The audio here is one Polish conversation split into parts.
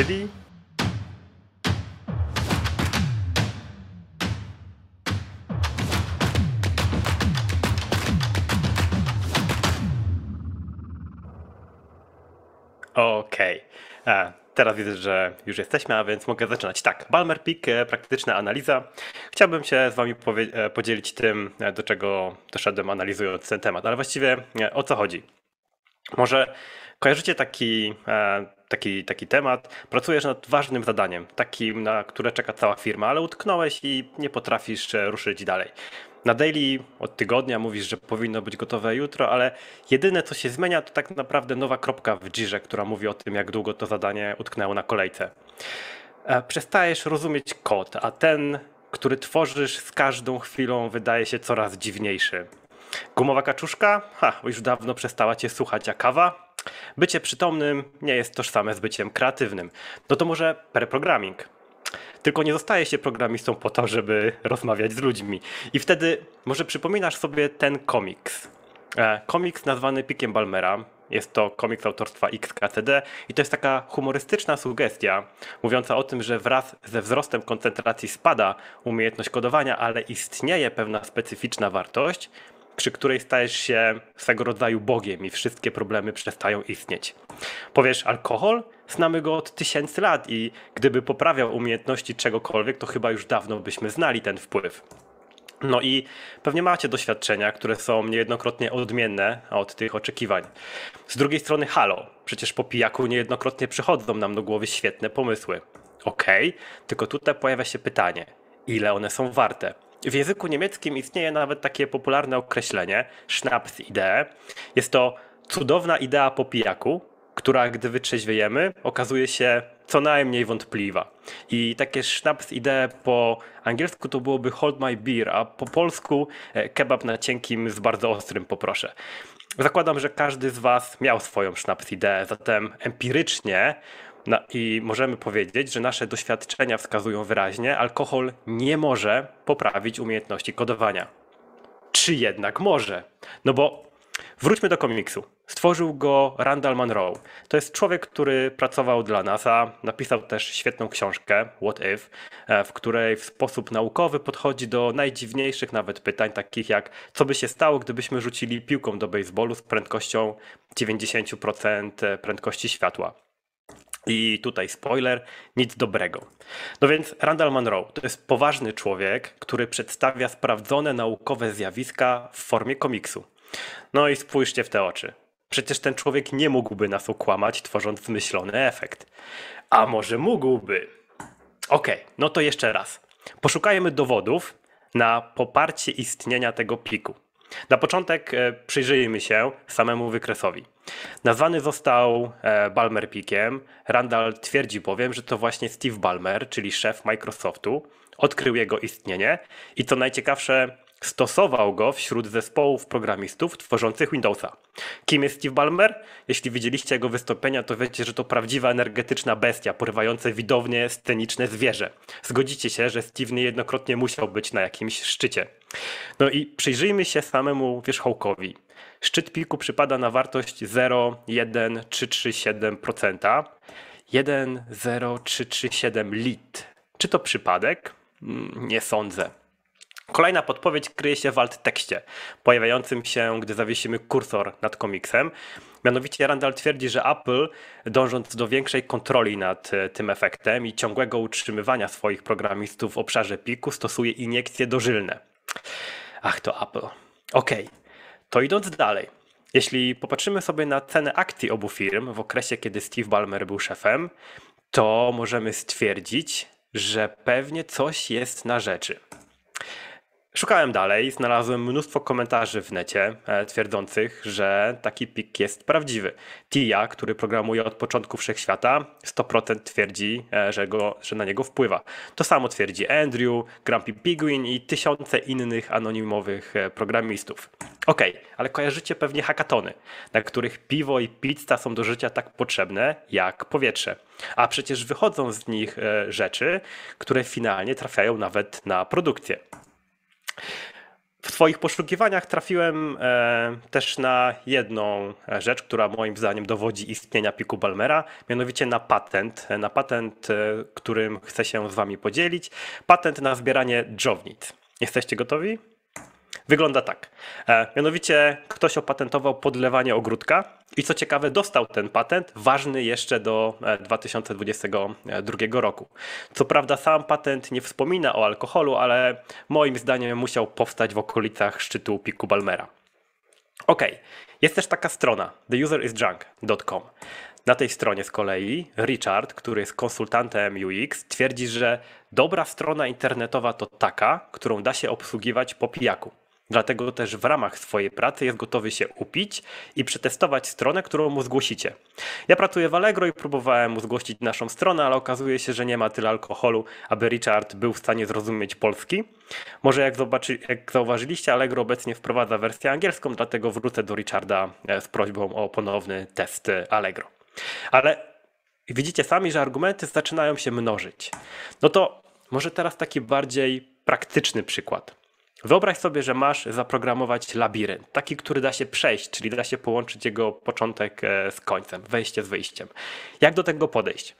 czyli... Okej. Okay. E, teraz widzę, że już jesteśmy, a więc mogę zaczynać. Tak, Balmer Peak, e, praktyczna analiza. Chciałbym się z Wami e, podzielić tym, do czego doszedłem analizując ten temat, ale właściwie o co chodzi. Może Kojarzycie taki, e, taki, taki temat? Pracujesz nad ważnym zadaniem, takim, na które czeka cała firma, ale utknąłeś i nie potrafisz e, ruszyć dalej. Na daily od tygodnia mówisz, że powinno być gotowe jutro, ale jedyne co się zmienia to tak naprawdę nowa kropka w dziże, która mówi o tym, jak długo to zadanie utknęło na kolejce. E, przestajesz rozumieć kod, a ten, który tworzysz z każdą chwilą, wydaje się coraz dziwniejszy. Gumowa kaczuszka? Ha, już dawno przestała cię słuchać, a kawa? Bycie przytomnym nie jest tożsame z byciem kreatywnym. No to może preprogramming. Tylko nie zostaje się programistą po to, żeby rozmawiać z ludźmi. I wtedy może przypominasz sobie ten komiks. E, komiks nazwany Pikiem Balmera. Jest to komiks autorstwa XKCD i to jest taka humorystyczna sugestia mówiąca o tym, że wraz ze wzrostem koncentracji spada umiejętność kodowania, ale istnieje pewna specyficzna wartość, przy której stajesz się swego rodzaju Bogiem i wszystkie problemy przestają istnieć. Powiesz, alkohol? Znamy go od tysięcy lat i gdyby poprawiał umiejętności czegokolwiek, to chyba już dawno byśmy znali ten wpływ. No i pewnie macie doświadczenia, które są niejednokrotnie odmienne od tych oczekiwań. Z drugiej strony, halo, przecież po pijaku niejednokrotnie przychodzą nam do głowy świetne pomysły. Okej, okay, tylko tutaj pojawia się pytanie, ile one są warte? W języku niemieckim istnieje nawet takie popularne określenie Schnapsidee. Jest to cudowna idea po pijaku, która gdy wytrzeźwiejemy okazuje się co najmniej wątpliwa. I takie Schnapsidee po angielsku to byłoby hold my beer, a po polsku e, kebab na cienkim z bardzo ostrym poproszę. Zakładam, że każdy z Was miał swoją Schnapsidee, zatem empirycznie na, I możemy powiedzieć, że nasze doświadczenia wskazują wyraźnie, alkohol nie może poprawić umiejętności kodowania. Czy jednak może? No bo wróćmy do komiksu. Stworzył go Randall Monroe. To jest człowiek, który pracował dla NASA, napisał też świetną książkę What If, e, w której w sposób naukowy podchodzi do najdziwniejszych nawet pytań, takich jak co by się stało, gdybyśmy rzucili piłką do baseballu z prędkością 90% e, prędkości światła. I tutaj spoiler, nic dobrego. No więc Randall Monroe to jest poważny człowiek, który przedstawia sprawdzone naukowe zjawiska w formie komiksu. No i spójrzcie w te oczy. Przecież ten człowiek nie mógłby nas okłamać, tworząc zmyślony efekt. A może mógłby? Okej, okay, no to jeszcze raz. Poszukajmy dowodów na poparcie istnienia tego pliku. Na początek e, przyjrzyjmy się samemu wykresowi. Nazwany został e, Balmer Pikiem. Randall twierdzi bowiem, że to właśnie Steve Balmer, czyli szef Microsoftu, odkrył jego istnienie i co najciekawsze, Stosował go wśród zespołów programistów tworzących Windowsa. Kim jest Steve Ballmer? Jeśli widzieliście jego wystąpienia, to wiecie, że to prawdziwa energetyczna bestia, porywające widownie sceniczne zwierzę. Zgodzicie się, że Steve niejednokrotnie musiał być na jakimś szczycie. No i przyjrzyjmy się samemu wierzchołkowi. Szczyt piku przypada na wartość 0,1337%. 1,0337 lit. Czy to przypadek? Mm, nie sądzę. Kolejna podpowiedź kryje się w alt tekście pojawiającym się, gdy zawiesimy kursor nad komiksem. Mianowicie Randall twierdzi, że Apple, dążąc do większej kontroli nad e, tym efektem i ciągłego utrzymywania swoich programistów w obszarze piku, stosuje iniekcje dożylne. Ach, to Apple. Okej, okay. to idąc dalej. Jeśli popatrzymy sobie na cenę akcji obu firm w okresie, kiedy Steve Ballmer był szefem, to możemy stwierdzić, że pewnie coś jest na rzeczy. Szukałem dalej, znalazłem mnóstwo komentarzy w necie e, twierdzących, że taki pik jest prawdziwy. Tia, który programuje od początku wszechświata, 100% twierdzi, e, że, go, że na niego wpływa. To samo twierdzi Andrew, Grumpy Piguin i tysiące innych anonimowych e, programistów. Okej, okay, ale kojarzycie pewnie hakatony, na których piwo i pizza są do życia tak potrzebne jak powietrze. A przecież wychodzą z nich rzeczy, które finalnie trafiają nawet na produkcję. W Twoich poszukiwaniach trafiłem e, też na jedną e, rzecz, która moim zdaniem dowodzi istnienia piku Balmera, mianowicie na patent. E, na patent, którym chcę się z Wami podzielić. Patent na zbieranie dżownic. Jesteście gotowi? Wygląda tak. E, mianowicie ktoś opatentował podlewanie ogródka i co ciekawe, dostał ten patent, ważny jeszcze do 2022 e, roku. Co prawda, sam patent nie wspomina o alkoholu, ale moim zdaniem musiał powstać w okolicach szczytu piku Balmera. Ok, jest też taka strona theuserisdrunk.com. Na tej stronie z kolei Richard, który jest konsultantem UX, twierdzi, że dobra strona internetowa to taka, którą da się obsługiwać po pijaku. Dlatego też w ramach swojej pracy jest gotowy się upić i przetestować stronę, którą mu zgłosicie. Ja pracuję w Allegro i próbowałem mu zgłosić naszą stronę, ale okazuje się, że nie ma tyle alkoholu, aby Richard był w stanie zrozumieć polski. Może jak, zobaczy, jak zauważyliście, Allegro obecnie wprowadza wersję angielską, dlatego wrócę do Richarda e, z prośbą o ponowny test Allegro. Ale widzicie sami, że argumenty zaczynają się mnożyć. No to może teraz taki bardziej praktyczny przykład. Wyobraź sobie, że masz zaprogramować labirynt, taki, który da się przejść, czyli da się połączyć jego początek e, z końcem, wejście z wyjściem. Jak do tego podejść?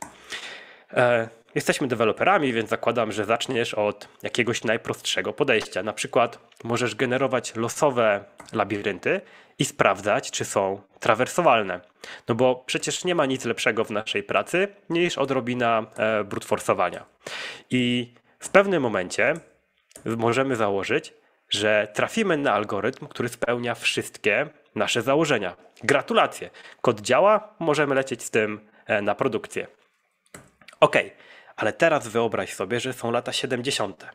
E, jesteśmy deweloperami, więc zakładam, że zaczniesz od jakiegoś najprostszego podejścia. Na przykład możesz generować losowe labirynty i sprawdzać, czy są trawersowalne. No bo przecież nie ma nic lepszego w naszej pracy niż odrobina e, brutforsowania. I w pewnym momencie możemy założyć, że trafimy na algorytm, który spełnia wszystkie nasze założenia. Gratulacje. Kod działa, możemy lecieć z tym e, na produkcję. Ok, ale teraz wyobraź sobie, że są lata 70.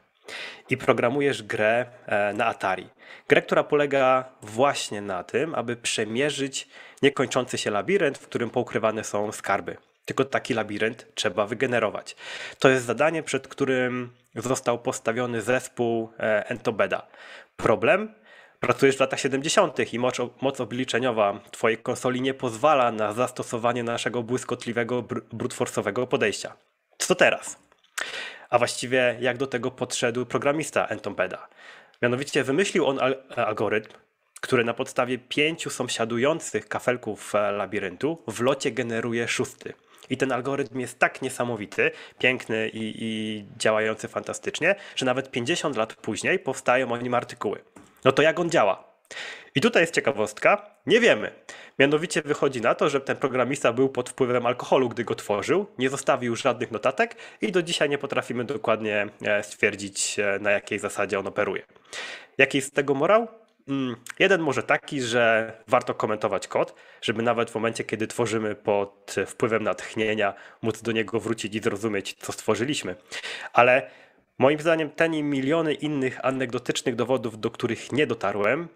i programujesz grę e, na Atari. Grę, która polega właśnie na tym, aby przemierzyć niekończący się labirynt, w którym poukrywane są skarby. Tylko taki labirynt trzeba wygenerować. To jest zadanie, przed którym został postawiony zespół e, Entobeda. Problem? Pracujesz w latach 70. i moc, moc obliczeniowa Twojej konsoli nie pozwala na zastosowanie naszego błyskotliwego, brutforsowego podejścia. Co teraz? A właściwie jak do tego podszedł programista Entombeda? Mianowicie wymyślił on algorytm, który na podstawie pięciu sąsiadujących kafelków e, labiryntu w locie generuje szósty. I ten algorytm jest tak niesamowity, piękny i, i działający fantastycznie, że nawet 50 lat później powstają o nim artykuły. No to jak on działa? I tutaj jest ciekawostka, nie wiemy. Mianowicie wychodzi na to, że ten programista był pod wpływem alkoholu, gdy go tworzył, nie zostawił żadnych notatek i do dzisiaj nie potrafimy dokładnie e, stwierdzić, e, na jakiej zasadzie on operuje. Jaki jest z tego morał? Mm, jeden może taki, że warto komentować kod, żeby nawet w momencie, kiedy tworzymy pod wpływem natchnienia, móc do niego wrócić i zrozumieć, co stworzyliśmy. Ale moim zdaniem ten i miliony innych anegdotycznych dowodów, do których nie dotarłem,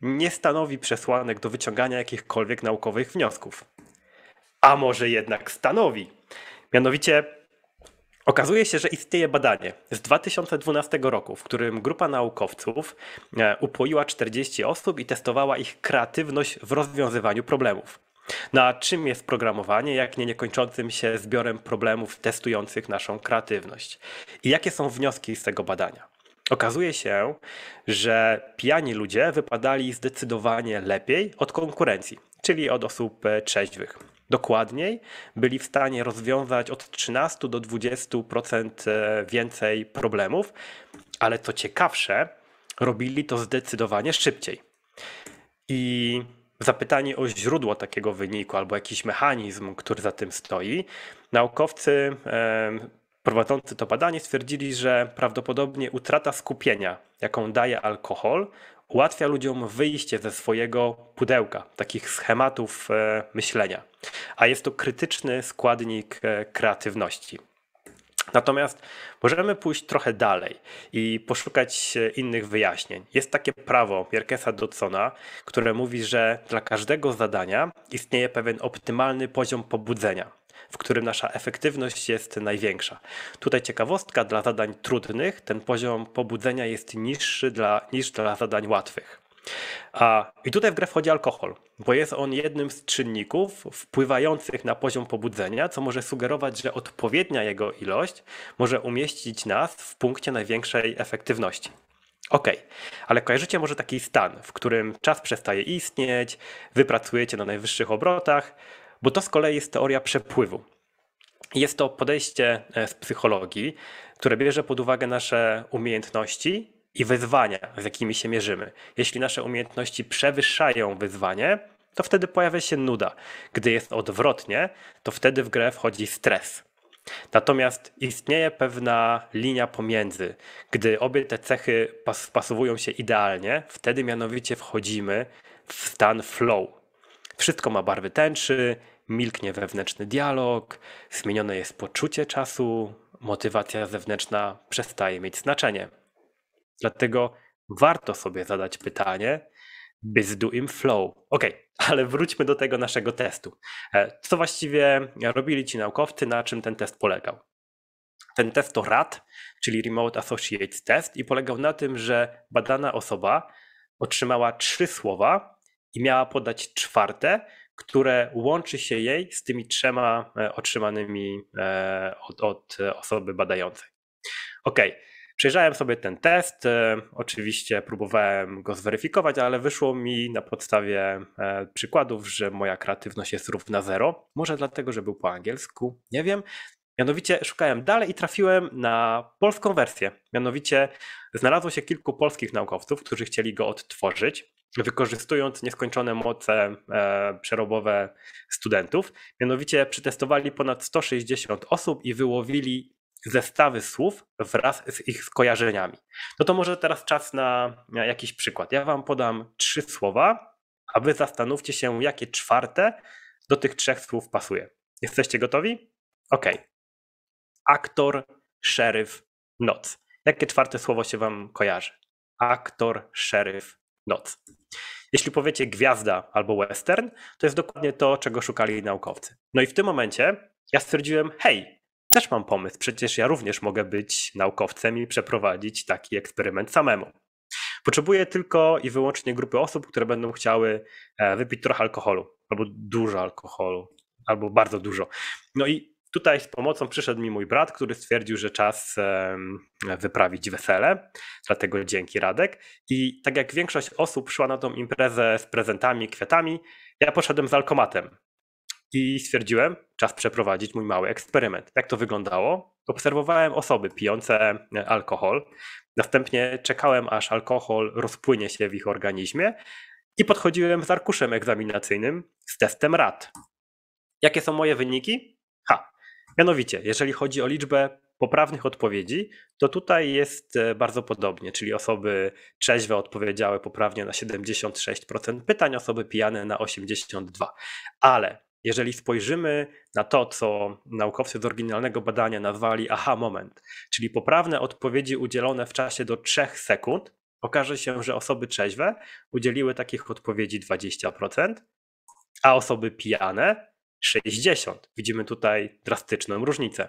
nie stanowi przesłanek do wyciągania jakichkolwiek naukowych wniosków. A może jednak stanowi. Mianowicie Okazuje się, że istnieje badanie z 2012 roku, w którym grupa naukowców e, upoiła 40 osób i testowała ich kreatywność w rozwiązywaniu problemów. Na no czym jest programowanie, jak nie niekończącym się zbiorem problemów testujących naszą kreatywność? I jakie są wnioski z tego badania? Okazuje się, że pijani ludzie wypadali zdecydowanie lepiej od konkurencji, czyli od osób e, trzeźwych dokładniej, byli w stanie rozwiązać od 13 do 20% e, więcej problemów, ale co ciekawsze, robili to zdecydowanie szybciej. I zapytanie o źródło takiego wyniku albo jakiś mechanizm, który za tym stoi, naukowcy e, prowadzący to badanie stwierdzili, że prawdopodobnie utrata skupienia, jaką daje alkohol, ułatwia ludziom wyjście ze swojego pudełka, takich schematów e, myślenia, a jest to krytyczny składnik e, kreatywności. Natomiast możemy pójść trochę dalej i poszukać e, innych wyjaśnień. Jest takie prawo Jerkesa Dodsona, które mówi, że dla każdego zadania istnieje pewien optymalny poziom pobudzenia w którym nasza efektywność jest największa. Tutaj ciekawostka dla zadań trudnych, ten poziom pobudzenia jest niższy dla, niż dla zadań łatwych. A, I tutaj w grę wchodzi alkohol, bo jest on jednym z czynników wpływających na poziom pobudzenia, co może sugerować, że odpowiednia jego ilość może umieścić nas w punkcie największej efektywności. OK, ale kojarzycie może taki stan, w którym czas przestaje istnieć, wypracujecie na najwyższych obrotach, bo to z kolei jest teoria przepływu. Jest to podejście e, z psychologii, które bierze pod uwagę nasze umiejętności i wyzwania, z jakimi się mierzymy. Jeśli nasze umiejętności przewyższają wyzwanie, to wtedy pojawia się nuda. Gdy jest odwrotnie, to wtedy w grę wchodzi stres. Natomiast istnieje pewna linia pomiędzy. Gdy obie te cechy pas pasowują się idealnie, wtedy mianowicie wchodzimy w stan flow, wszystko ma barwy tęczy, milknie wewnętrzny dialog, zmienione jest poczucie czasu, motywacja zewnętrzna przestaje mieć znaczenie. Dlatego warto sobie zadać pytanie, by do im flow. Ok, ale wróćmy do tego naszego testu. E, co właściwie robili ci naukowcy, na czym ten test polegał? Ten test to RAT, czyli Remote Associates Test, i polegał na tym, że badana osoba otrzymała trzy słowa, i miała podać czwarte, które łączy się jej z tymi trzema e, otrzymanymi e, od, od osoby badającej. Ok, przejrzałem sobie ten test. E, oczywiście próbowałem go zweryfikować, ale wyszło mi na podstawie przykładów, że moja kreatywność jest równa zero. Może dlatego, że był po angielsku, nie wiem. Mianowicie szukałem dalej i trafiłem na polską wersję. Mianowicie znalazło się kilku polskich naukowców, którzy chcieli go odtworzyć wykorzystując nieskończone moce e, przerobowe studentów. Mianowicie przetestowali ponad 160 osób i wyłowili zestawy słów wraz z ich skojarzeniami. No to może teraz czas na jakiś przykład. Ja Wam podam trzy słowa, a Wy zastanówcie się, jakie czwarte do tych trzech słów pasuje. Jesteście gotowi? Ok. Aktor, szeryf, noc. Jakie czwarte słowo się Wam kojarzy? Aktor, szeryf, noc. Jeśli powiecie gwiazda albo western, to jest dokładnie to, czego szukali naukowcy. No i w tym momencie ja stwierdziłem, hej, też mam pomysł, przecież ja również mogę być naukowcem i przeprowadzić taki eksperyment samemu. Potrzebuję tylko i wyłącznie grupy osób, które będą chciały e, wypić trochę alkoholu, albo dużo alkoholu, albo bardzo dużo. No i Tutaj z pomocą przyszedł mi mój brat, który stwierdził, że czas wyprawić wesele, dlatego dzięki Radek. I tak jak większość osób szła na tą imprezę z prezentami, kwiatami, ja poszedłem z alkomatem. I stwierdziłem, czas przeprowadzić mój mały eksperyment. Jak to wyglądało? Obserwowałem osoby pijące e, alkohol, następnie czekałem, aż alkohol rozpłynie się w ich organizmie i podchodziłem z arkuszem egzaminacyjnym z testem rad. Jakie są moje wyniki? Mianowicie, jeżeli chodzi o liczbę poprawnych odpowiedzi, to tutaj jest e, bardzo podobnie, czyli osoby trzeźwe odpowiedziały poprawnie na 76% pytań, osoby pijane na 82%. Ale jeżeli spojrzymy na to, co naukowcy z oryginalnego badania nazwali aha moment, czyli poprawne odpowiedzi udzielone w czasie do 3 sekund, okaże się, że osoby trzeźwe udzieliły takich odpowiedzi 20%, a osoby pijane 60. Widzimy tutaj drastyczną różnicę.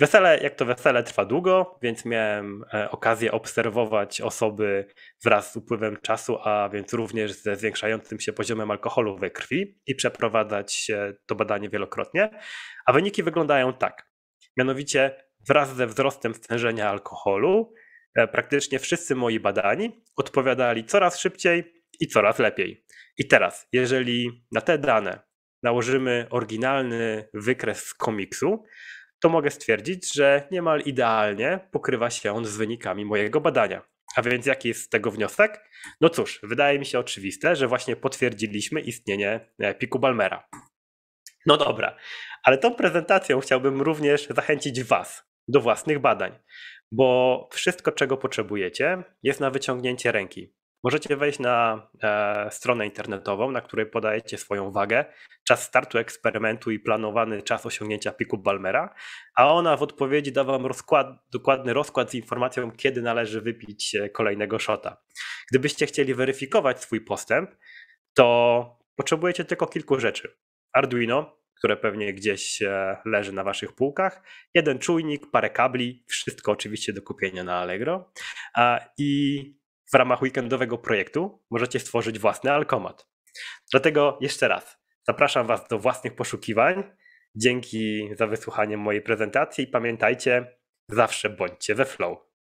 Wesele, jak to wesele, trwa długo, więc miałem e, okazję obserwować osoby wraz z upływem czasu, a więc również ze zwiększającym się poziomem alkoholu we krwi i przeprowadzać to badanie wielokrotnie. A wyniki wyglądają tak. Mianowicie wraz ze wzrostem stężenia alkoholu e, praktycznie wszyscy moi badani odpowiadali coraz szybciej i coraz lepiej. I teraz, jeżeli na te dane nałożymy oryginalny wykres z komiksu, to mogę stwierdzić, że niemal idealnie pokrywa się on z wynikami mojego badania. A więc jaki jest z tego wniosek? No cóż, wydaje mi się oczywiste, że właśnie potwierdziliśmy istnienie e, piku Balmera. No dobra, ale tą prezentacją chciałbym również zachęcić Was do własnych badań, bo wszystko, czego potrzebujecie, jest na wyciągnięcie ręki. Możecie wejść na e, stronę internetową, na której podajecie swoją wagę, czas startu eksperymentu i planowany czas osiągnięcia piku Balmera, a ona w odpowiedzi da Wam rozkład, dokładny rozkład z informacją, kiedy należy wypić e, kolejnego shota. Gdybyście chcieli weryfikować swój postęp, to potrzebujecie tylko kilku rzeczy. Arduino, które pewnie gdzieś e, leży na waszych półkach, jeden czujnik, parę kabli, wszystko oczywiście do kupienia na Allegro i w ramach weekendowego projektu możecie stworzyć własny alkomat. Dlatego jeszcze raz zapraszam Was do własnych poszukiwań. Dzięki za wysłuchanie mojej prezentacji i pamiętajcie, zawsze bądźcie we flow.